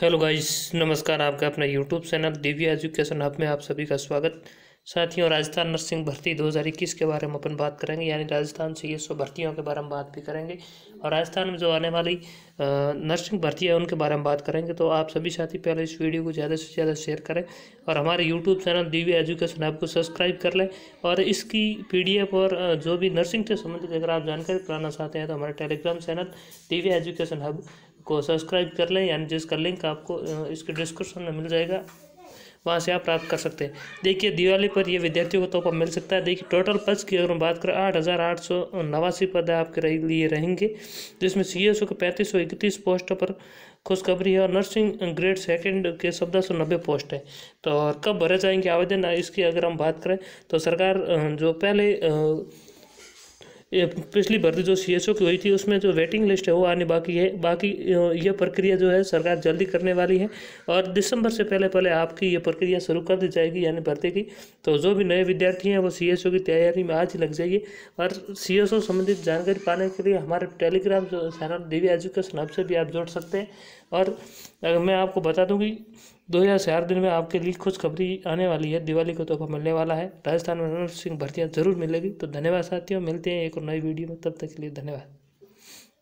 hello guys नमस्कार आपका अपना YouTube channel Divya education hub में आप सभी का स्वागत साथियों राजस्थान नर्सिंग भर्ती 2021 के बारे में अपन बात करेंगे यानी राजस्थान से ये सौ भर्तियों के बारे में बात भी करेंगे और राजस्थान में जो आने वाली नर्सिंग भर्ती है उनके बारे में बात करेंगे तो आप सभी साथी पहले इस वीडियो को ज़्यादा से ज़्यादा शेयर करें और हमारे YouTube channel Divya education app को सब्सक्राइब कर लें और इसकी पी और जो भी नर्सिंग से संबंधित अगर आप जानकारी कराना चाहते हैं तो हमारे Telegram channel Divya education hub को सब्सक्राइब कर लें यानी जिसका लिंक आपको इसके डिस्क्रिप्शन में मिल जाएगा वहाँ से आप प्राप्त कर सकते हैं देखिए दिवाली पर ये विद्यार्थियों को तोहफा मिल सकता है देखिए टोटल पद की अगर हम बात करें आठ हज़ार आठ सौ नवासी पद आपके लिए रहेंगे जिसमें सी एस ओ के पैंतीस सौ इकतीस पोस्टों पर खुशखबरी है और नर्सिंग ग्रेड सेकंड के सत्रह सौ नब्बे पोस्ट है तो और कब भरे जाएंगे आवेदन इसकी अगर हम बात करें तो सरकार जो पहले पिछली भर्ती जो सी की हुई थी उसमें जो वेटिंग लिस्ट है वो आने बाकी है बाकी ये प्रक्रिया जो है सरकार जल्दी करने वाली है और दिसंबर से पहले पहले आपकी ये प्रक्रिया शुरू कर दी जाएगी यानी भर्ती की तो जो भी नए विद्यार्थी हैं वो सी की तैयारी में आज ही लग जाइए और सी संबंधित जानकारी पाने के लिए हमारे टेलीग्राम चैनल वी एजुकेशन हब से भी आप जोड़ सकते हैं और मैं आपको बता दूँगी दो हज़ार चार दिन में आपके लिए खुशखबरी आने वाली है दिवाली को तोहफा मिलने वाला है राजस्थान में सिंह भर्तियाँ जरूर मिलेगी तो धन्यवाद साथियों मिलते हैं एक और नई वीडियो में तब तक के लिए धन्यवाद